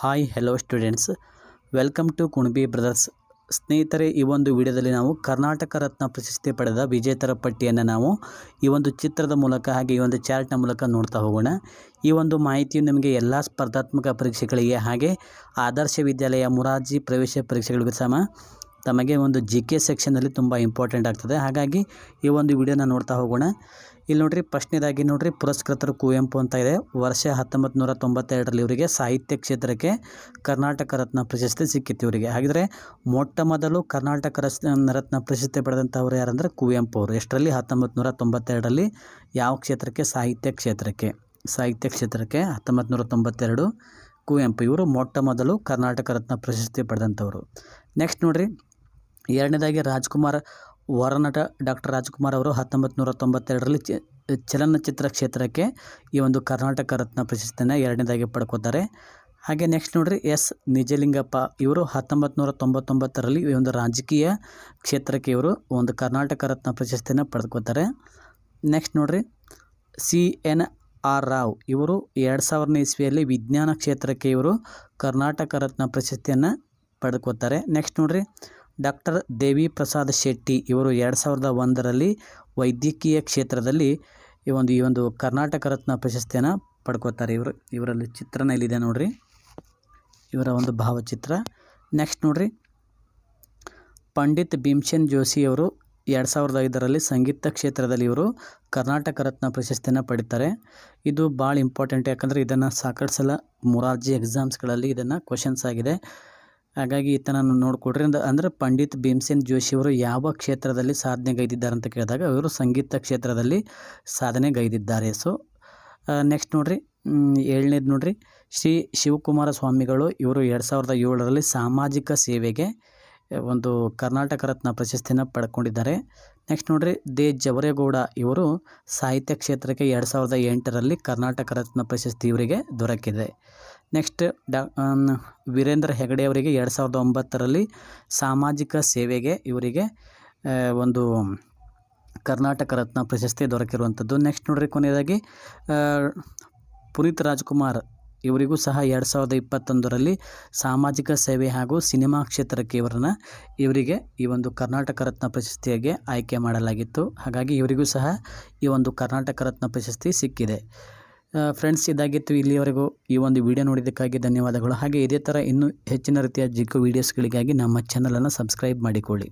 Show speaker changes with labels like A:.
A: hi hello students welcome to Kunabi brothers ಸ್ನೇಹಿತರೆ ಈ ಒಂದು ವಿಡಿಯೋದಲ್ಲಿ ನಾವು ಕರ್ನಾಟಕ ರತ್ನ ಪ್ರಶಸ್ತಿ ಪಡೆದ ವಿಜೇತರ ಪಟ್ಟಿಯನ್ನು ನಾವು ಈ ಒಂದು ಚಿತ್ರದ ಮೂಲಕ ಹಾಗೆ ಈ ಒಂದು ಚಾರ್ಟ್ನ ಮೂಲಕ ನೋಡ್ತಾ ಹೋಗೋಣ ಈ ಒಂದು ಮಾಹಿತಿಯು ನಿಮಗೆ ಎಲ್ಲ ಸ್ಪರ್ಧಾತ್ಮಕ ಪರೀಕ್ಷೆಗಳಿಗೆ ಹಾಗೆ ಆದರ್ಶ ವಿದ್ಯಾಲಯ ಮುರಾರ್ಜಿ ಪ್ರವೇಶ ಪರೀಕ್ಷೆಗಳಿಗೂ ಸಹ ತಮಗೆ ಒಂದು ಜಿ ಕೆ ಸೆಕ್ಷನಲ್ಲಿ ತುಂಬ ಇಂಪಾರ್ಟೆಂಟ್ ಆಗ್ತದೆ ಹಾಗಾಗಿ ಈ ಒಂದು ವಿಡಿಯೋನ ನೋಡ್ತಾ ಹೋಗೋಣ ಇಲ್ಲಿ ನೋಡ್ರಿ ಫಸ್ಟ್ನೇದಾಗಿ ನೋಡಿರಿ ಪುರಸ್ಕೃತರು ಕುವೆಂಪು ಅಂತ ಇದೆ ವರ್ಷ ಹತ್ತೊಂಬತ್ತು ನೂರ ತೊಂಬತ್ತೆರಡರಲ್ಲಿ ಇವರಿಗೆ ಸಾಹಿತ್ಯ ಕ್ಷೇತ್ರಕ್ಕೆ ಕರ್ನಾಟಕ ರತ್ನ ಪ್ರಶಸ್ತಿ ಸಿಕ್ಕಿತ್ತು ಇವರಿಗೆ ಹಾಗಿದ್ರೆ ಮೊಟ್ಟ ಮೊದಲು ಕರ್ನಾಟಕ ರತ್ನ ಪ್ರಶಸ್ತಿ ಪಡೆದಂಥವ್ರು ಯಾರಂದರೆ ಕುವೆಂಪು ಅವರು ಎಷ್ಟರಲ್ಲಿ ಹತ್ತೊಂಬತ್ತು ನೂರ ತೊಂಬತ್ತೆರಡರಲ್ಲಿ ಯಾವ ಕ್ಷೇತ್ರಕ್ಕೆ ಸಾಹಿತ್ಯ ಕ್ಷೇತ್ರಕ್ಕೆ ಸಾಹಿತ್ಯ ಕ್ಷೇತ್ರಕ್ಕೆ ಹತ್ತೊಂಬತ್ತು ನೂರ ತೊಂಬತ್ತೆರಡು ಕುವೆಂಪು ಇವರು ಮೊಟ್ಟ ಮೊದಲು ಕರ್ನಾಟಕ ರತ್ನ ಪ್ರಶಸ್ತಿ ಪಡೆದಂಥವ್ರು ನೆಕ್ಸ್ಟ್ ನೋಡಿರಿ ಎರಡನೇದಾಗಿ ರಾಜ್ಕುಮಾರ್ ವರನಟ ಡಾಕ್ಟರ್ ರಾಜ್ಕುಮಾರ್ ಅವರು ಹತ್ತೊಂಬತ್ತು ನೂರ ತೊಂಬತ್ತೆರಡರಲ್ಲಿ ಚ ಚಲನಚಿತ್ರ ಕ್ಷೇತ್ರಕ್ಕೆ ಈ ಒಂದು ಕರ್ನಾಟಕ ರತ್ನ ಪ್ರಶಸ್ತಿಯನ್ನು ಎರಡನೇದಾಗಿ ಪಡ್ಕೋತಾರೆ ಹಾಗೆ ನೆಕ್ಸ್ಟ್ ನೋಡಿರಿ ಎಸ್ ನಿಜಲಿಂಗಪ್ಪ ಇವರು ಹತ್ತೊಂಬತ್ತು ನೂರ ತೊಂಬತ್ತೊಂಬತ್ತರಲ್ಲಿ ಈ ಒಂದು ರಾಜಕೀಯ ಕ್ಷೇತ್ರಕ್ಕೆ ಇವರು ಒಂದು ಕರ್ನಾಟಕ ರತ್ನ ಪ್ರಶಸ್ತಿಯನ್ನು ಪಡೆದುಕೋತಾರೆ ನೆಕ್ಸ್ಟ್ ನೋಡಿರಿ ಸಿ ಎನ್ ಆರ್ ರಾವ್ ಇವರು ಎರಡು ಸಾವಿರನೇ ಇಸ್ವಿಯಲ್ಲಿ ವಿಜ್ಞಾನ ಕ್ಷೇತ್ರಕ್ಕೆ ಇವರು ಕರ್ನಾಟಕ ರತ್ನ ಪ್ರಶಸ್ತಿಯನ್ನು ಪಡೆದುಕೋತಾರೆ ನೆಕ್ಸ್ಟ್ ನೋಡಿರಿ ಡಾಕ್ಟರ್ ದೇವಿ ಪ್ರಸಾದ್ ಶೆಟ್ಟಿ ಇವರು ಎರಡು ಸಾವಿರದ ಒಂದರಲ್ಲಿ ವೈದ್ಯಕೀಯ ಕ್ಷೇತ್ರದಲ್ಲಿ ಈ ಒಂದು ಈ ಒಂದು ಕರ್ನಾಟಕ ರತ್ನ ಪ್ರಶಸ್ತಿಯನ್ನು ಪಡ್ಕೋತಾರೆ ಇವರು ಇವರಲ್ಲಿ ಚಿತ್ರನ ಇಲ್ಲಿದೆ ನೋಡ್ರಿ ಇವರ ಒಂದು ಭಾವಚಿತ್ರ ನೆಕ್ಸ್ಟ್ ನೋಡ್ರಿ ಪಂಡಿತ್ ಭೀಮ್ಸೇನ್ ಜೋಶಿಯವರು ಎರಡು ಸಾವಿರದ ಐದರಲ್ಲಿ ಸಂಗೀತ ಕ್ಷೇತ್ರದಲ್ಲಿ ಇವರು ಕರ್ನಾಟಕ ರತ್ನ ಪ್ರಶಸ್ತಿಯನ್ನು ಪಡಿತಾರೆ ಇದು ಭಾಳ ಇಂಪಾರ್ಟೆಂಟ್ ಯಾಕಂದರೆ ಇದನ್ನು ಸಾಕಷ್ಟು ಸಲ ಮೊರಾರ್ಜಿ ಎಕ್ಸಾಮ್ಸ್ಗಳಲ್ಲಿ ಇದನ್ನು ಕ್ವಶನ್ಸ್ ಆಗಿದೆ ಹಾಗಾಗಿ ಈತನನ್ನು ನೋಡಿಕೊಡ್ರಿ ಅಂದ್ರೆ ಅಂದರೆ ಪಂಡಿತ್ ಜೋಶಿ ಜೋಶಿಯವರು ಯಾವ ಕ್ಷೇತ್ರದಲ್ಲಿ ಸಾಧನೆಗೈದಿದ್ದಾರೆ ಅಂತ ಕೇಳಿದಾಗ ಇವರು ಸಂಗೀತ ಕ್ಷೇತ್ರದಲ್ಲಿ ಸಾಧನೆಗೈದಿದ್ದಾರೆ ಸೊ ನೆಕ್ಸ್ಟ್ ನೋಡ್ರಿ ಏಳನೇದು ನೋಡ್ರಿ ಶ್ರೀ ಶಿವಕುಮಾರ ಸ್ವಾಮಿಗಳು ಇವರು ಎರಡು ಸಾವಿರದ ಏಳರಲ್ಲಿ ಸಾಮಾಜಿಕ ಸೇವೆಗೆ ಒಂದು ಕರ್ನಾಟಕ ರತ್ನ ಪ್ರಶಸ್ತಿಯನ್ನು ಪಡ್ಕೊಂಡಿದ್ದಾರೆ ನೆಕ್ಸ್ಟ್ ನೋಡ್ರಿ ದೇ ಜವರೇಗೌಡ ಇವರು ಸಾಹಿತ್ಯ ಕ್ಷೇತ್ರಕ್ಕೆ ಎರಡು ಸಾವಿರದ ಎಂಟರಲ್ಲಿ ಕರ್ನಾಟಕ ರತ್ನ ಪ್ರಶಸ್ತಿ ಇವರಿಗೆ ದೊರಕಿದೆ ನೆಕ್ಸ್ಟ್ ಡಾ ವೀರೇಂದ್ರ ಹೆಗಡೆ ಅವರಿಗೆ ಎರಡು ಸಾವಿರದ ಒಂಬತ್ತರಲ್ಲಿ ಸಾಮಾಜಿಕ ಸೇವೆಗೆ ಇವರಿಗೆ ಒಂದು ಕರ್ನಾಟಕ ರತ್ನ ಪ್ರಶಸ್ತಿ ದೊರಕಿರುವಂಥದ್ದು ನೆಕ್ಸ್ಟ್ ನೋಡ್ರಿ ಕೊನೆಯದಾಗಿ ಪುನೀತ್ ರಾಜ್ಕುಮಾರ್ ಇವರಿಗೂ ಸಹ ಎರಡು ಸಾವಿರದ ಇಪ್ಪತ್ತೊಂದರಲ್ಲಿ ಸಾಮಾಜಿಕ ಸೇವೆ ಹಾಗೂ ಸಿನಿಮಾ ಕ್ಷೇತ್ರಕ್ಕೆ ಇವರನ್ನು ಇವರಿಗೆ ಈ ಒಂದು ಕರ್ನಾಟಕ ರತ್ನ ಪ್ರಶಸ್ತಿಯಾಗಿ ಆಯ್ಕೆ ಮಾಡಲಾಗಿತ್ತು ಹಾಗಾಗಿ ಇವರಿಗೂ ಸಹ ಈ ಒಂದು ಕರ್ನಾಟಕ ರತ್ನ ಪ್ರಶಸ್ತಿ ಸಿಕ್ಕಿದೆ ಫ್ರೆಂಡ್ಸ್ ಇದಾಗಿತ್ತು ಇಲ್ಲಿವರೆಗೂ ಈ ಒಂದು ವಿಡಿಯೋ ನೋಡಿದ್ದಕ್ಕಾಗಿ ಧನ್ಯವಾದಗಳು ಹಾಗೆ ಇದೇ ಥರ ಇನ್ನೂ ಹೆಚ್ಚಿನ ರೀತಿಯ ಜಿಗ್ಗು ವೀಡಿಯೋಸ್ಗಳಿಗಾಗಿ ನಮ್ಮ ಚಾನಲನ್ನು ಸಬ್ಸ್ಕ್ರೈಬ್ ಮಾಡಿಕೊಳ್ಳಿ